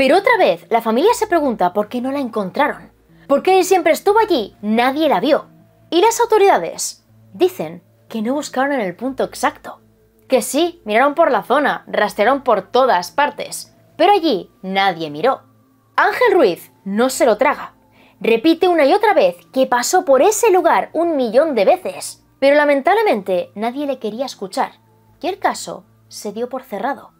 Pero otra vez, la familia se pregunta por qué no la encontraron. ¿Por qué siempre estuvo allí? Nadie la vio. Y las autoridades dicen que no buscaron en el punto exacto. Que sí, miraron por la zona, rastrearon por todas partes, pero allí nadie miró. Ángel Ruiz no se lo traga. Repite una y otra vez que pasó por ese lugar un millón de veces, pero lamentablemente nadie le quería escuchar y el caso se dio por cerrado.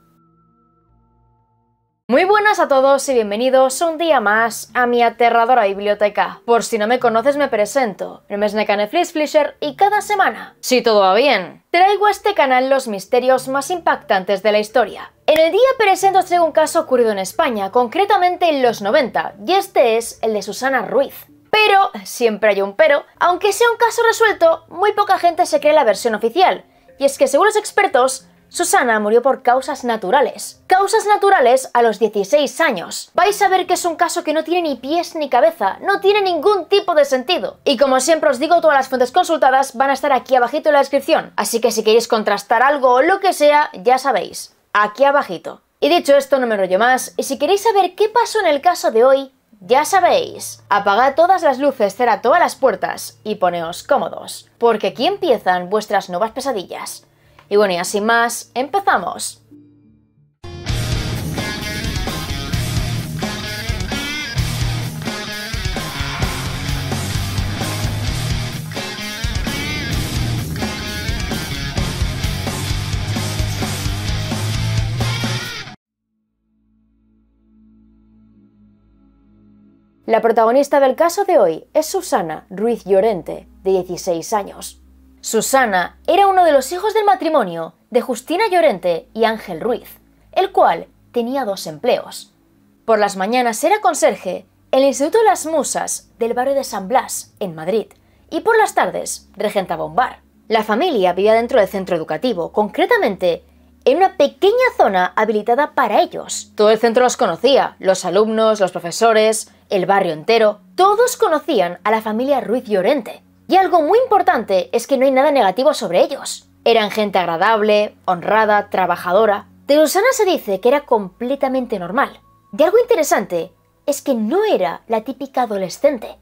Muy buenas a todos y bienvenidos un día más a mi aterradora biblioteca. Por si no me conoces me presento, mi nombre es Necaneflis Fleischer y cada semana, si todo va bien, traigo a este canal los misterios más impactantes de la historia. En el día presente este os traigo un caso ocurrido en España, concretamente en los 90, y este es el de Susana Ruiz. Pero, siempre hay un pero, aunque sea un caso resuelto, muy poca gente se cree la versión oficial, y es que según los expertos, Susana murió por causas naturales. Causas naturales a los 16 años. Vais a ver que es un caso que no tiene ni pies ni cabeza, no tiene ningún tipo de sentido. Y como siempre os digo, todas las fuentes consultadas van a estar aquí abajito en la descripción, así que si queréis contrastar algo o lo que sea, ya sabéis, aquí abajito. Y dicho esto, no me enrollo más, y si queréis saber qué pasó en el caso de hoy, ya sabéis, apagad todas las luces, cerrad todas las puertas y poneos cómodos, porque aquí empiezan vuestras nuevas pesadillas. Y bueno, y así más, empezamos. La protagonista del caso de hoy es Susana Ruiz Llorente, de 16 años. Susana era uno de los hijos del matrimonio de Justina Llorente y Ángel Ruiz, el cual tenía dos empleos. Por las mañanas era conserje en el Instituto de Las Musas del barrio de San Blas, en Madrid, y por las tardes regentaba un bar. La familia vivía dentro del centro educativo, concretamente en una pequeña zona habilitada para ellos. Todo el centro los conocía, los alumnos, los profesores, el barrio entero, todos conocían a la familia Ruiz Llorente. Y algo muy importante es que no hay nada negativo sobre ellos. Eran gente agradable, honrada, trabajadora. De Susana se dice que era completamente normal. Y algo interesante es que no era la típica adolescente.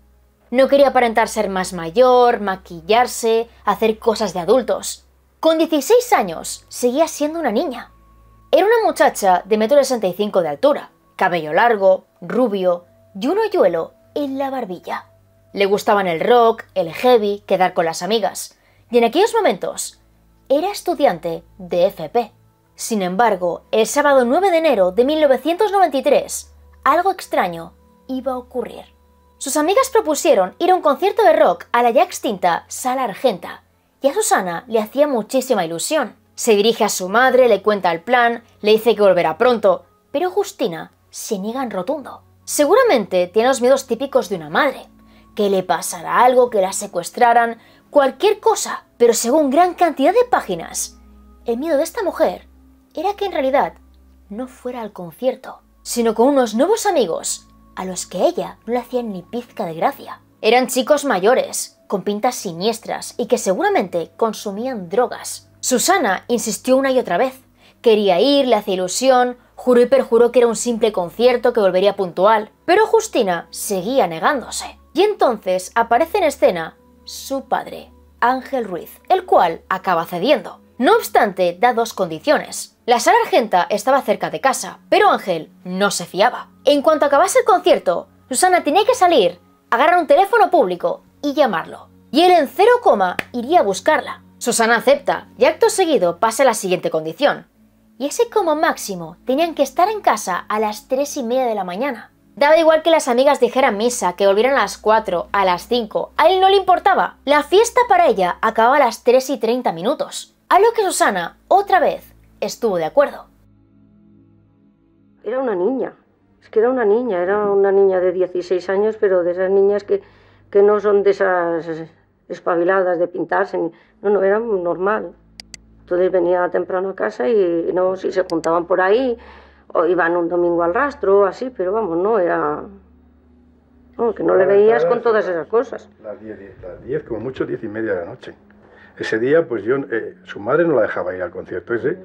No quería aparentar ser más mayor, maquillarse, hacer cosas de adultos. Con 16 años seguía siendo una niña. Era una muchacha de 1,65 m de altura, cabello largo, rubio y un hoyuelo en la barbilla. Le gustaban el rock, el heavy, quedar con las amigas. Y en aquellos momentos era estudiante de FP. Sin embargo, el sábado 9 de enero de 1993, algo extraño iba a ocurrir. Sus amigas propusieron ir a un concierto de rock a la ya extinta Sala Argenta, y a Susana le hacía muchísima ilusión. Se dirige a su madre, le cuenta el plan, le dice que volverá pronto, pero Justina se niega en rotundo. Seguramente tiene los miedos típicos de una madre, que le pasara algo, que la secuestraran, cualquier cosa, pero según gran cantidad de páginas. El miedo de esta mujer era que en realidad no fuera al concierto, sino con unos nuevos amigos, a los que ella no le hacían ni pizca de gracia. Eran chicos mayores, con pintas siniestras y que seguramente consumían drogas. Susana insistió una y otra vez. Quería ir, le hacía ilusión, juró y perjuró que era un simple concierto que volvería puntual, pero Justina seguía negándose. Y entonces aparece en escena su padre, Ángel Ruiz, el cual acaba cediendo. No obstante, da dos condiciones. La sala argenta estaba cerca de casa, pero Ángel no se fiaba. En cuanto acabase el concierto, Susana tenía que salir, agarrar un teléfono público y llamarlo. Y él en cero coma iría a buscarla. Susana acepta y acto seguido pasa la siguiente condición. Y ese como máximo tenían que estar en casa a las 3 y media de la mañana. Daba igual que las amigas dijeran misa, que volvieran a las 4, a las 5, a él no le importaba. La fiesta para ella acababa a las 3 y 30 minutos, a lo que Susana, otra vez, estuvo de acuerdo. Era una niña, es que era una niña, era una niña de 16 años, pero de esas niñas que, que no son de esas espabiladas de pintarse, no, no, era normal. Entonces venía temprano a casa y no, si se juntaban por ahí, o iban un domingo al rastro, así, pero vamos, no era. No, que no le veías con todas esas cosas. Las 10, como mucho 10 y media de la noche. Ese día, pues yo, eh, su madre no la dejaba ir al concierto ese.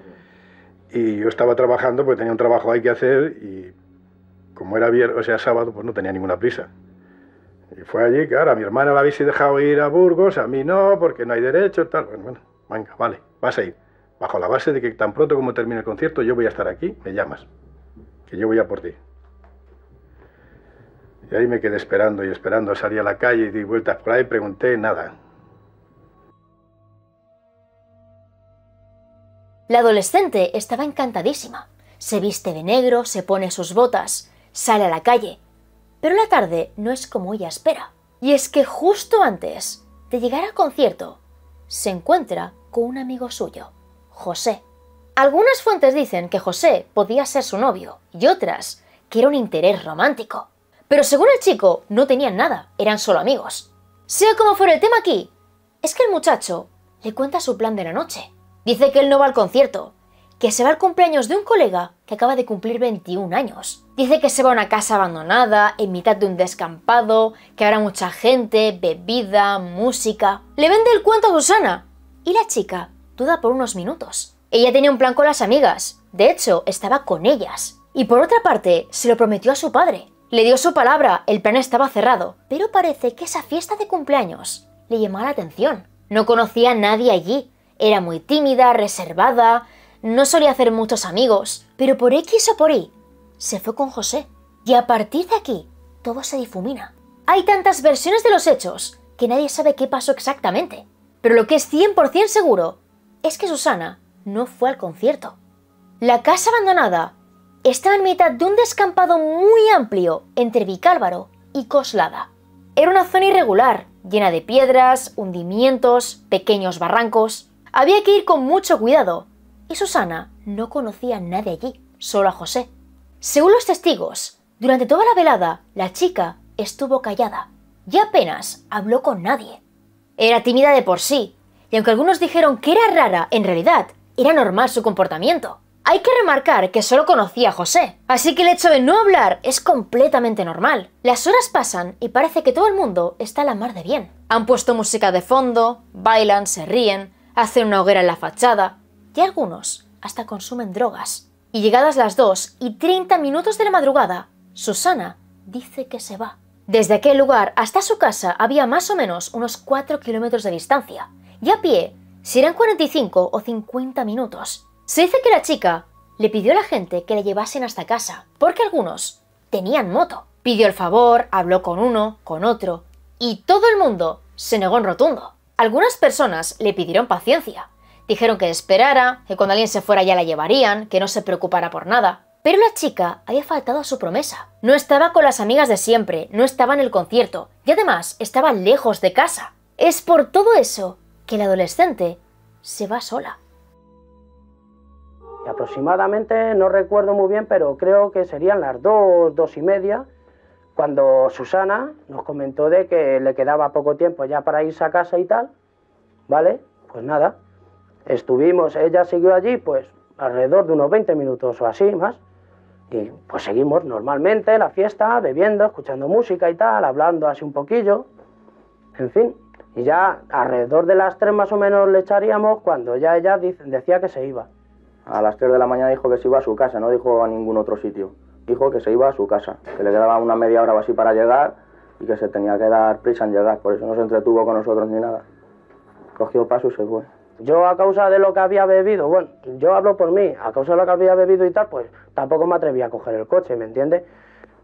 Y yo estaba trabajando, porque tenía un trabajo ahí que hacer y como era viernes, o sea, sábado, pues no tenía ninguna prisa. Y fue allí, claro, a mi hermana la habéis dejado ir a Burgos, a mí no, porque no hay derecho, tal. Bueno, bueno, venga, vale, vas a ir bajo la base de que tan pronto como termine el concierto yo voy a estar aquí, me llamas, que yo voy a por ti. Y ahí me quedé esperando y esperando, salí a la calle y di vueltas por ahí, pregunté nada. La adolescente estaba encantadísima. Se viste de negro, se pone sus botas, sale a la calle. Pero la tarde no es como ella espera. Y es que justo antes de llegar al concierto, se encuentra con un amigo suyo. José. Algunas fuentes dicen que José podía ser su novio y otras que era un interés romántico. Pero según el chico, no tenían nada, eran solo amigos. Sea como fuera el tema aquí, es que el muchacho le cuenta su plan de la noche. Dice que él no va al concierto, que se va al cumpleaños de un colega que acaba de cumplir 21 años. Dice que se va a una casa abandonada, en mitad de un descampado, que habrá mucha gente, bebida, música. Le vende el cuento a Susana y la chica duda por unos minutos. Ella tenía un plan con las amigas, de hecho, estaba con ellas. Y por otra parte, se lo prometió a su padre. Le dio su palabra, el plan estaba cerrado, pero parece que esa fiesta de cumpleaños le llamó la atención. No conocía a nadie allí, era muy tímida, reservada, no solía hacer muchos amigos, pero por X o por Y se fue con José. Y a partir de aquí, todo se difumina. Hay tantas versiones de los hechos que nadie sabe qué pasó exactamente. Pero lo que es 100% seguro es que Susana no fue al concierto. La casa abandonada estaba en mitad de un descampado muy amplio entre Vicálvaro y Coslada. Era una zona irregular, llena de piedras, hundimientos, pequeños barrancos. Había que ir con mucho cuidado, y Susana no conocía a nadie allí, solo a José. Según los testigos, durante toda la velada, la chica estuvo callada y apenas habló con nadie. Era tímida de por sí, y aunque algunos dijeron que era rara, en realidad era normal su comportamiento. Hay que remarcar que solo conocía a José, así que el hecho de no hablar es completamente normal. Las horas pasan y parece que todo el mundo está a la mar de bien. Han puesto música de fondo, bailan, se ríen, hacen una hoguera en la fachada y algunos hasta consumen drogas. Y llegadas las 2 y 30 minutos de la madrugada, Susana dice que se va. Desde aquel lugar hasta su casa había más o menos unos 4 kilómetros de distancia, y a pie serán 45 o 50 minutos. Se dice que la chica le pidió a la gente que la llevasen hasta casa, porque algunos tenían moto. Pidió el favor, habló con uno, con otro, y todo el mundo se negó en rotundo. Algunas personas le pidieron paciencia. Dijeron que esperara, que cuando alguien se fuera ya la llevarían, que no se preocupara por nada. Pero la chica había faltado a su promesa. No estaba con las amigas de siempre, no estaba en el concierto, y además estaba lejos de casa. Es por todo eso el adolescente se va sola. Aproximadamente, no recuerdo muy bien, pero creo que serían las dos, dos y media, cuando Susana nos comentó de que le quedaba poco tiempo ya para irse a casa y tal, ¿vale? Pues nada, estuvimos, ella siguió allí, pues alrededor de unos 20 minutos o así más, y pues seguimos normalmente la fiesta, bebiendo, escuchando música y tal, hablando así un poquillo, en fin. Y ya alrededor de las 3 más o menos le echaríamos cuando ya ella decía que se iba. A las 3 de la mañana dijo que se iba a su casa, no dijo a ningún otro sitio. Dijo que se iba a su casa, que le quedaba una media hora o así para llegar y que se tenía que dar prisa en llegar, por eso no se entretuvo con nosotros ni nada. Cogió paso y se fue. Yo a causa de lo que había bebido, bueno, yo hablo por mí, a causa de lo que había bebido y tal, pues tampoco me atreví a coger el coche, ¿me entiendes?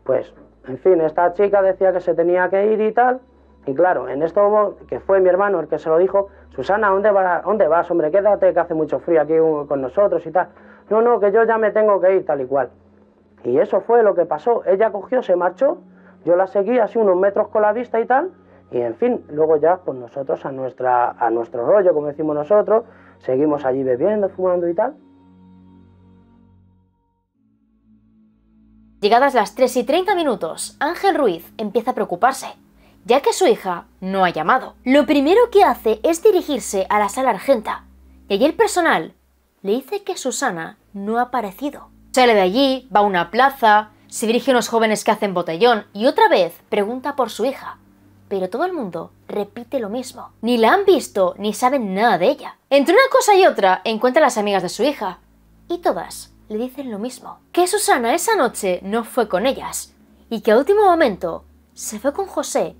Pues, en fin, esta chica decía que se tenía que ir y tal, y claro, en esto que fue mi hermano el que se lo dijo, Susana, ¿dónde, vas dónde vas, hombre? Quédate, que hace mucho frío aquí uh, con nosotros y tal. No, no, que yo ya me tengo que ir, tal y cual. Y eso fue lo que pasó. Ella cogió, se marchó, yo la seguí así unos metros con la vista y tal, y en fin, luego ya pues nosotros a, nuestra, a nuestro rollo, como decimos nosotros, seguimos allí bebiendo, fumando y tal. Llegadas las 3 y 30 minutos, Ángel Ruiz empieza a preocuparse ya que su hija no ha llamado. Lo primero que hace es dirigirse a la sala argenta, y allí el personal le dice que Susana no ha aparecido. Sale de allí, va a una plaza, se dirige a unos jóvenes que hacen botellón y otra vez pregunta por su hija. Pero todo el mundo repite lo mismo. Ni la han visto ni saben nada de ella. Entre una cosa y otra encuentra a las amigas de su hija. Y todas le dicen lo mismo. Que Susana esa noche no fue con ellas. Y que a último momento se fue con José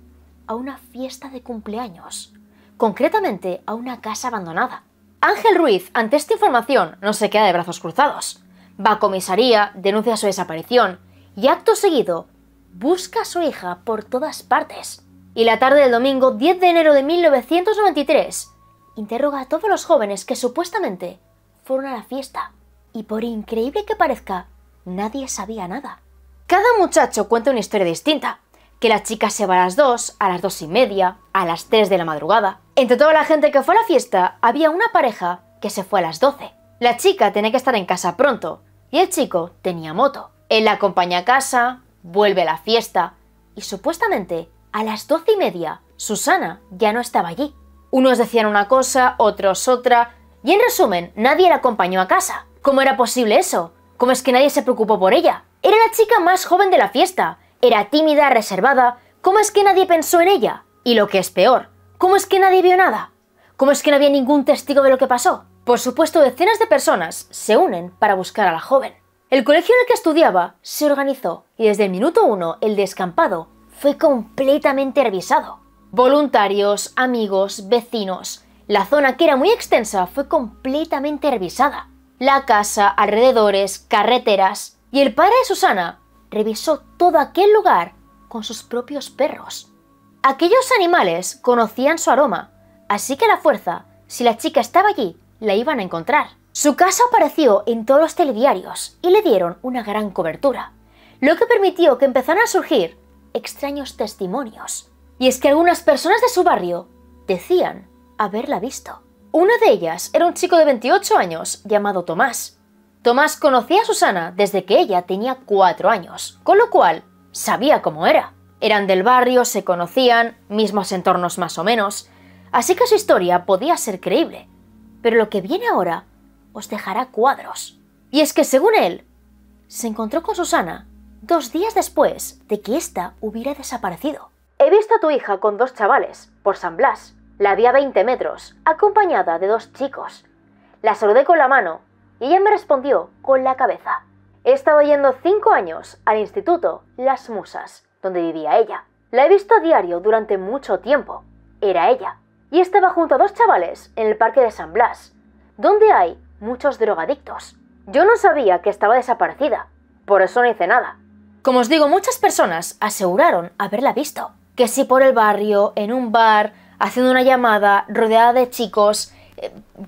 a una fiesta de cumpleaños, concretamente a una casa abandonada. Ángel Ruiz, ante esta información, no se queda de brazos cruzados. Va a comisaría, denuncia su desaparición y acto seguido busca a su hija por todas partes. Y la tarde del domingo 10 de enero de 1993, interroga a todos los jóvenes que supuestamente fueron a la fiesta. Y por increíble que parezca, nadie sabía nada. Cada muchacho cuenta una historia distinta, que la chica se va a las 2, a las 2 y media, a las 3 de la madrugada. Entre toda la gente que fue a la fiesta, había una pareja que se fue a las 12. La chica tenía que estar en casa pronto y el chico tenía moto. Él la acompaña a casa, vuelve a la fiesta y supuestamente a las 12 y media Susana ya no estaba allí. Unos decían una cosa, otros otra y en resumen nadie la acompañó a casa. ¿Cómo era posible eso? ¿Cómo es que nadie se preocupó por ella? Era la chica más joven de la fiesta era tímida, reservada. ¿Cómo es que nadie pensó en ella? Y lo que es peor, ¿cómo es que nadie vio nada? ¿Cómo es que no había ningún testigo de lo que pasó? Por supuesto, decenas de personas se unen para buscar a la joven. El colegio en el que estudiaba se organizó y desde el minuto uno el descampado fue completamente revisado. Voluntarios, amigos, vecinos, la zona que era muy extensa fue completamente revisada. La casa, alrededores, carreteras y el padre de Susana revisó todo aquel lugar con sus propios perros. Aquellos animales conocían su aroma, así que la fuerza, si la chica estaba allí, la iban a encontrar. Su casa apareció en todos los telediarios y le dieron una gran cobertura, lo que permitió que empezaran a surgir extraños testimonios. Y es que algunas personas de su barrio decían haberla visto. Una de ellas era un chico de 28 años llamado Tomás, Tomás conocía a Susana desde que ella tenía cuatro años, con lo cual sabía cómo era. Eran del barrio, se conocían, mismos entornos más o menos, así que su historia podía ser creíble. Pero lo que viene ahora os dejará cuadros. Y es que, según él, se encontró con Susana dos días después de que ésta hubiera desaparecido. He visto a tu hija con dos chavales, por San Blas. La vi a 20 metros, acompañada de dos chicos. La saludé con la mano y ella me respondió con la cabeza. He estado yendo cinco años al Instituto Las Musas, donde vivía ella. La he visto a diario durante mucho tiempo. Era ella. Y estaba junto a dos chavales en el parque de San Blas, donde hay muchos drogadictos. Yo no sabía que estaba desaparecida, por eso no hice nada. Como os digo, muchas personas aseguraron haberla visto. Que si por el barrio, en un bar, haciendo una llamada, rodeada de chicos,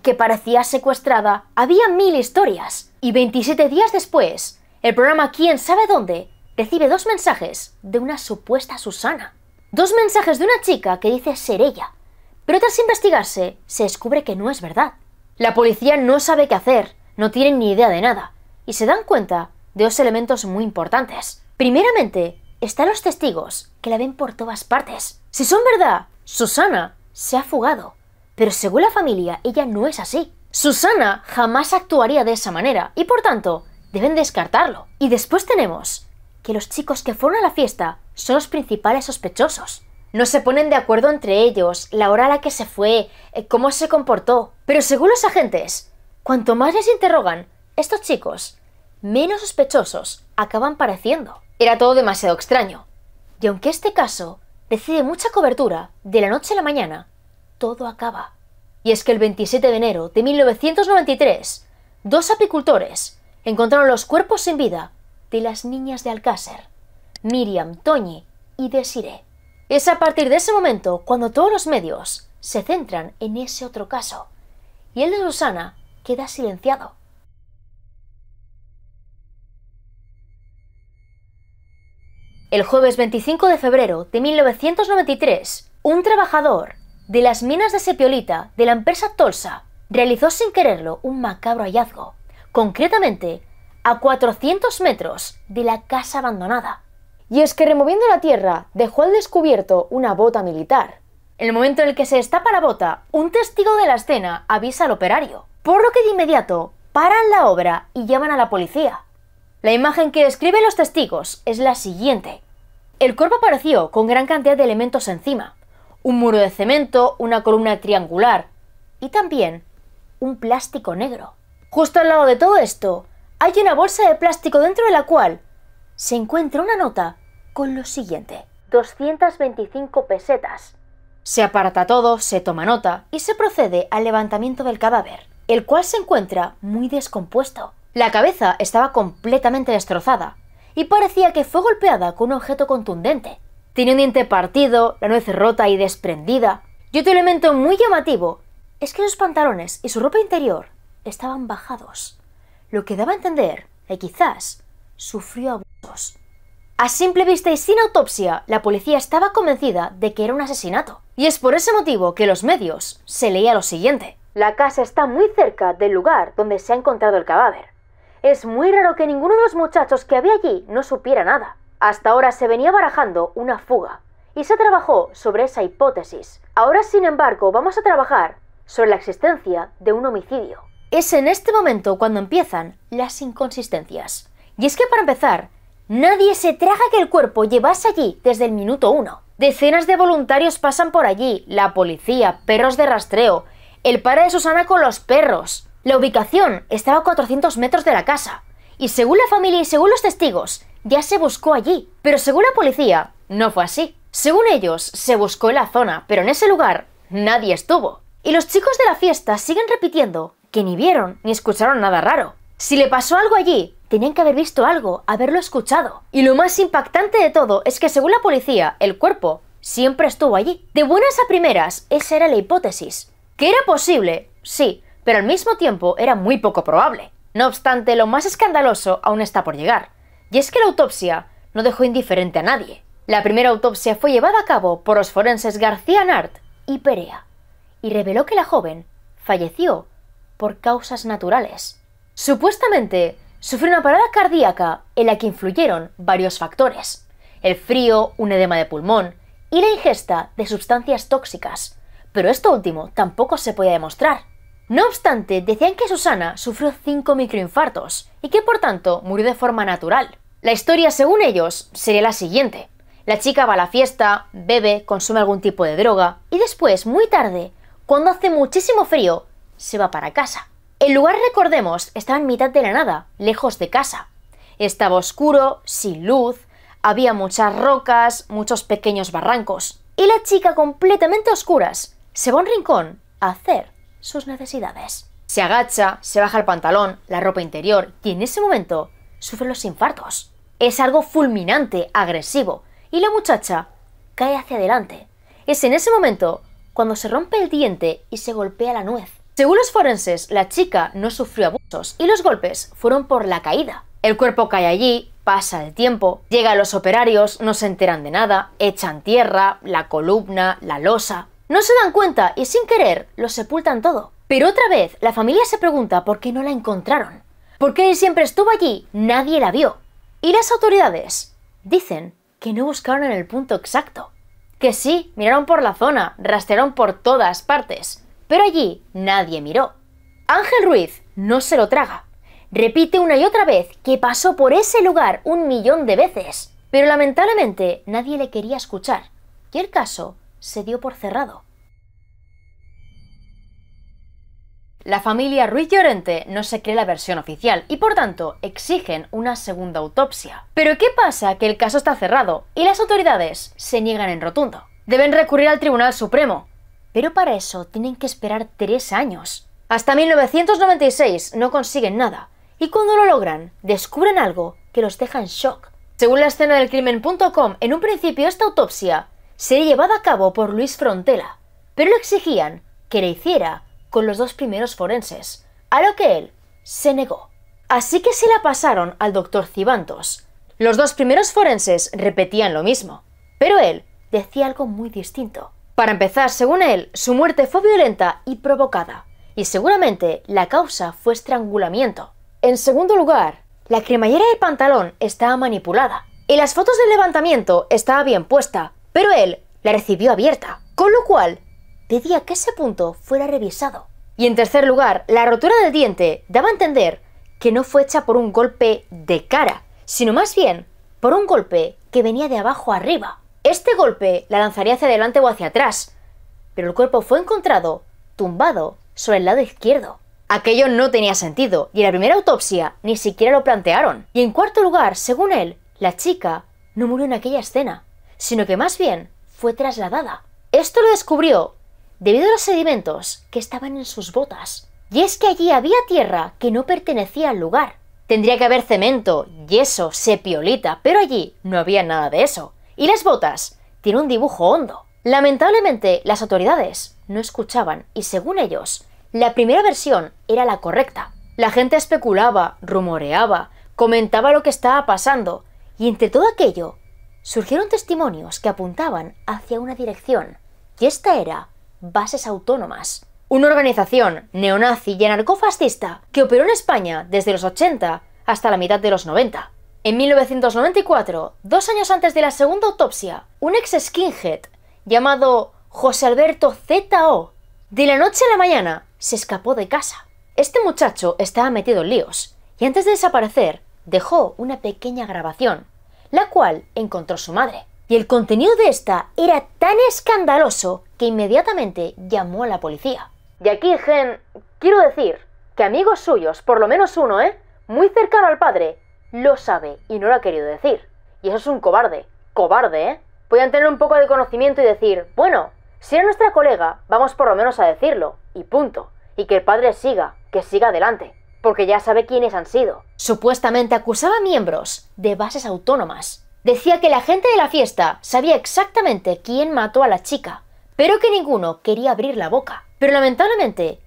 que parecía secuestrada, había mil historias. Y 27 días después, el programa Quién sabe dónde recibe dos mensajes de una supuesta Susana. Dos mensajes de una chica que dice ser ella. Pero tras investigarse, se descubre que no es verdad. La policía no sabe qué hacer, no tienen ni idea de nada, y se dan cuenta de dos elementos muy importantes. Primeramente, están los testigos, que la ven por todas partes. Si son verdad, Susana se ha fugado pero según la familia, ella no es así. Susana jamás actuaría de esa manera y por tanto deben descartarlo. Y después tenemos que los chicos que fueron a la fiesta son los principales sospechosos. No se ponen de acuerdo entre ellos, la hora a la que se fue, eh, cómo se comportó. Pero según los agentes, cuanto más les interrogan, estos chicos, menos sospechosos acaban pareciendo. Era todo demasiado extraño. Y aunque este caso recibe mucha cobertura de la noche a la mañana, todo acaba. Y es que el 27 de enero de 1993, dos apicultores encontraron los cuerpos sin vida de las niñas de Alcácer, Miriam, Toñi y Desiree. Es a partir de ese momento cuando todos los medios se centran en ese otro caso, y el de Susana queda silenciado. El jueves 25 de febrero de 1993, un trabajador de las minas de Sepiolita de la empresa Tolsa realizó sin quererlo un macabro hallazgo, concretamente a 400 metros de la casa abandonada. Y es que removiendo la tierra dejó al descubierto una bota militar. En el momento en el que se destapa la bota, un testigo de la escena avisa al operario, por lo que de inmediato paran la obra y llaman a la policía. La imagen que describen los testigos es la siguiente. El cuerpo apareció con gran cantidad de elementos encima, un muro de cemento, una columna triangular y también un plástico negro. Justo al lado de todo esto, hay una bolsa de plástico dentro de la cual se encuentra una nota con lo siguiente. 225 pesetas. Se aparta todo, se toma nota y se procede al levantamiento del cadáver, el cual se encuentra muy descompuesto. La cabeza estaba completamente destrozada y parecía que fue golpeada con un objeto contundente. Tiene un diente partido, la nuez rota y desprendida. Y otro elemento muy llamativo es que sus pantalones y su ropa interior estaban bajados, lo que daba a entender que quizás sufrió abusos. A simple vista y sin autopsia, la policía estaba convencida de que era un asesinato. Y es por ese motivo que los medios se leía lo siguiente. La casa está muy cerca del lugar donde se ha encontrado el cadáver. Es muy raro que ninguno de los muchachos que había allí no supiera nada. Hasta ahora se venía barajando una fuga y se trabajó sobre esa hipótesis. Ahora, sin embargo, vamos a trabajar sobre la existencia de un homicidio. Es en este momento cuando empiezan las inconsistencias. Y es que para empezar, nadie se traga que el cuerpo llevase allí desde el minuto uno. Decenas de voluntarios pasan por allí, la policía, perros de rastreo, el padre de Susana con los perros. La ubicación estaba a 400 metros de la casa. Y según la familia y según los testigos, ya se buscó allí. Pero según la policía, no fue así. Según ellos, se buscó en la zona, pero en ese lugar nadie estuvo. Y los chicos de la fiesta siguen repitiendo que ni vieron ni escucharon nada raro. Si le pasó algo allí, tenían que haber visto algo, haberlo escuchado. Y lo más impactante de todo es que según la policía, el cuerpo siempre estuvo allí. De buenas a primeras, esa era la hipótesis. Que era posible, sí, pero al mismo tiempo era muy poco probable. No obstante, lo más escandaloso aún está por llegar. Y es que la autopsia no dejó indiferente a nadie. La primera autopsia fue llevada a cabo por los forenses García Nart y Perea, y reveló que la joven falleció por causas naturales. Supuestamente, sufrió una parada cardíaca en la que influyeron varios factores. El frío, un edema de pulmón y la ingesta de sustancias tóxicas. Pero esto último tampoco se podía demostrar. No obstante, decían que Susana sufrió cinco microinfartos y que por tanto murió de forma natural. La historia, según ellos, sería la siguiente. La chica va a la fiesta, bebe, consume algún tipo de droga y después, muy tarde, cuando hace muchísimo frío, se va para casa. El lugar, recordemos, estaba en mitad de la nada, lejos de casa. Estaba oscuro, sin luz, había muchas rocas, muchos pequeños barrancos. Y la chica, completamente a oscuras, se va a un rincón a hacer sus necesidades. Se agacha, se baja el pantalón, la ropa interior y en ese momento sufre los infartos. Es algo fulminante, agresivo, y la muchacha cae hacia adelante. Es en ese momento cuando se rompe el diente y se golpea la nuez. Según los forenses, la chica no sufrió abusos y los golpes fueron por la caída. El cuerpo cae allí, pasa el tiempo, llega a los operarios, no se enteran de nada, echan tierra, la columna, la losa. No se dan cuenta y sin querer lo sepultan todo. Pero otra vez, la familia se pregunta por qué no la encontraron. ¿Por qué siempre estuvo allí? Nadie la vio. Y las autoridades dicen que no buscaron en el punto exacto. Que sí, miraron por la zona, rastrearon por todas partes, pero allí nadie miró. Ángel Ruiz no se lo traga. Repite una y otra vez que pasó por ese lugar un millón de veces, pero lamentablemente nadie le quería escuchar y el caso se dio por cerrado. La familia Ruiz Llorente no se cree la versión oficial y por tanto exigen una segunda autopsia. Pero ¿qué pasa? Que el caso está cerrado y las autoridades se niegan en rotundo. Deben recurrir al Tribunal Supremo, pero para eso tienen que esperar tres años. Hasta 1996 no consiguen nada y cuando lo logran descubren algo que los deja en shock. Según la escena del crimen.com, en un principio esta autopsia sería llevada a cabo por Luis Frontela, pero lo exigían que le hiciera con los dos primeros forenses, a lo que él se negó. Así que se la pasaron al doctor Cibantos. Los dos primeros forenses repetían lo mismo, pero él decía algo muy distinto. Para empezar, según él, su muerte fue violenta y provocada, y seguramente la causa fue estrangulamiento. En segundo lugar, la cremallera del pantalón estaba manipulada, y las fotos del levantamiento estaba bien puesta, pero él la recibió abierta, con lo cual pedía que ese punto fuera revisado. Y en tercer lugar, la rotura del diente daba a entender que no fue hecha por un golpe de cara, sino más bien por un golpe que venía de abajo arriba. Este golpe la lanzaría hacia adelante o hacia atrás, pero el cuerpo fue encontrado tumbado sobre el lado izquierdo. Aquello no tenía sentido, y en la primera autopsia ni siquiera lo plantearon. Y en cuarto lugar, según él, la chica no murió en aquella escena, sino que más bien fue trasladada. Esto lo descubrió debido a los sedimentos que estaban en sus botas. Y es que allí había tierra que no pertenecía al lugar. Tendría que haber cemento, yeso, sepiolita, pero allí no había nada de eso. Y las botas tienen un dibujo hondo. Lamentablemente, las autoridades no escuchaban y según ellos, la primera versión era la correcta. La gente especulaba, rumoreaba, comentaba lo que estaba pasando y entre todo aquello surgieron testimonios que apuntaban hacia una dirección y esta era bases autónomas. Una organización neonazi y anarcofascista que operó en España desde los 80 hasta la mitad de los 90. En 1994, dos años antes de la segunda autopsia, un ex skinhead llamado José Alberto ZO, de la noche a la mañana, se escapó de casa. Este muchacho estaba metido en líos y antes de desaparecer dejó una pequeña grabación, la cual encontró su madre. Y el contenido de esta era tan escandaloso que inmediatamente llamó a la policía. Y aquí, Gen, quiero decir que amigos suyos, por lo menos uno, ¿eh? Muy cercano al padre, lo sabe y no lo ha querido decir. Y eso es un cobarde. Cobarde, ¿eh? Podían tener un poco de conocimiento y decir, bueno, si era nuestra colega, vamos por lo menos a decirlo, y punto. Y que el padre siga, que siga adelante, porque ya sabe quiénes han sido. Supuestamente acusaba miembros de bases autónomas. Decía que la gente de la fiesta sabía exactamente quién mató a la chica, pero que ninguno quería abrir la boca. Pero lamentablemente,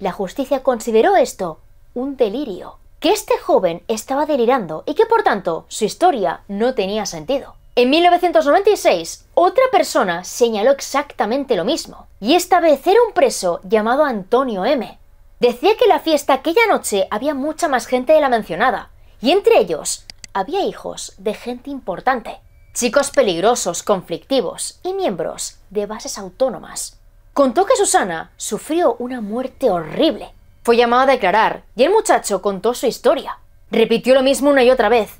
la justicia consideró esto un delirio, que este joven estaba delirando y que por tanto su historia no tenía sentido. En 1996, otra persona señaló exactamente lo mismo, y esta vez era un preso llamado Antonio M. Decía que en la fiesta aquella noche había mucha más gente de la mencionada, y entre ellos había hijos de gente importante chicos peligrosos, conflictivos y miembros de bases autónomas. Contó que Susana sufrió una muerte horrible. Fue llamado a declarar y el muchacho contó su historia. Repitió lo mismo una y otra vez,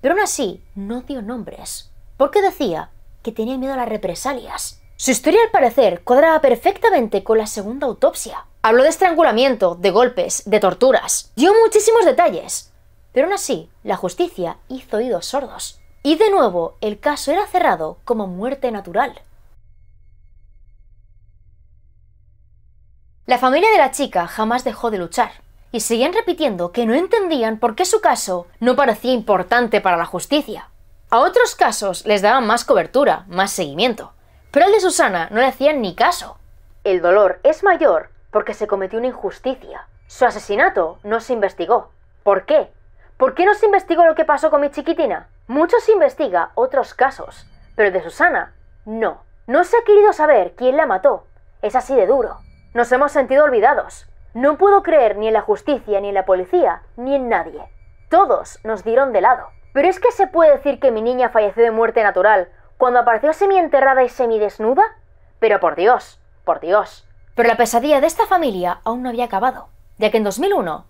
pero aún así no dio nombres, porque decía que tenía miedo a las represalias. Su historia al parecer cuadraba perfectamente con la segunda autopsia. Habló de estrangulamiento, de golpes, de torturas. Dio muchísimos detalles, pero aún así la justicia hizo oídos sordos. Y de nuevo, el caso era cerrado como muerte natural. La familia de la chica jamás dejó de luchar, y seguían repitiendo que no entendían por qué su caso no parecía importante para la justicia. A otros casos les daban más cobertura, más seguimiento, pero al de Susana no le hacían ni caso. El dolor es mayor porque se cometió una injusticia. Su asesinato no se investigó. ¿Por qué? ¿Por qué no se investigó lo que pasó con mi chiquitina? Muchos investiga otros casos, pero de Susana, no. No se ha querido saber quién la mató. Es así de duro. Nos hemos sentido olvidados. No puedo creer ni en la justicia, ni en la policía, ni en nadie. Todos nos dieron de lado. Pero es que se puede decir que mi niña falleció de muerte natural cuando apareció semienterrada y semidesnuda. Pero por Dios, por Dios. Pero la pesadilla de esta familia aún no había acabado, ya que en 2001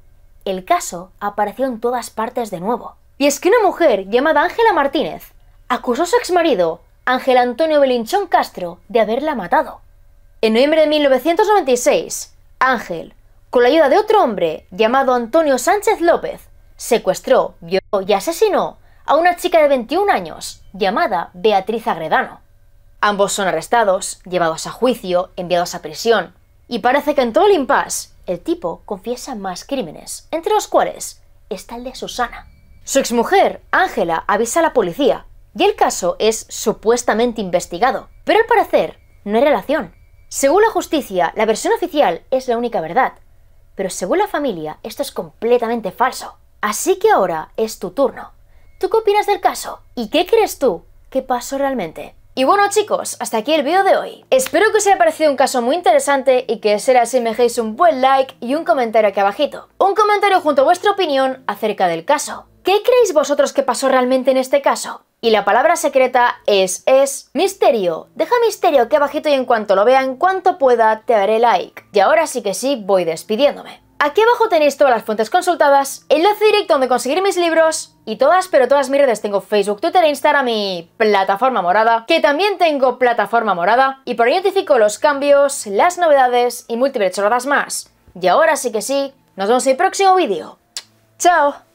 el caso apareció en todas partes de nuevo. Y es que una mujer llamada Ángela Martínez acusó a su exmarido, Ángel Antonio Belinchón Castro, de haberla matado. En noviembre de 1996, Ángel, con la ayuda de otro hombre llamado Antonio Sánchez López, secuestró, violó y asesinó a una chica de 21 años llamada Beatriz Agredano. Ambos son arrestados, llevados a juicio, enviados a prisión, y parece que en todo el impasse, el tipo confiesa más crímenes, entre los cuales está el de Susana. Su exmujer, Ángela, avisa a la policía y el caso es supuestamente investigado, pero al parecer no hay relación. Según la justicia, la versión oficial es la única verdad, pero según la familia esto es completamente falso. Así que ahora es tu turno. ¿Tú qué opinas del caso? ¿Y qué crees tú que pasó realmente? Y bueno chicos, hasta aquí el vídeo de hoy. Espero que os haya parecido un caso muy interesante y que será así me dejéis un buen like y un comentario aquí abajito. Un comentario junto a vuestra opinión acerca del caso. ¿Qué creéis vosotros que pasó realmente en este caso? Y la palabra secreta es, es, misterio. Deja misterio aquí abajito y en cuanto lo vea, en cuanto pueda, te daré like. Y ahora sí que sí, voy despidiéndome. Aquí abajo tenéis todas las fuentes consultadas, enlace directo donde conseguir mis libros y todas, pero todas mis redes. Tengo Facebook, Twitter e Instagram y plataforma morada, que también tengo plataforma morada, y por ahí notifico los cambios, las novedades y múltiples choradas más. Y ahora sí que sí, nos vemos en el próximo vídeo. ¡Chao!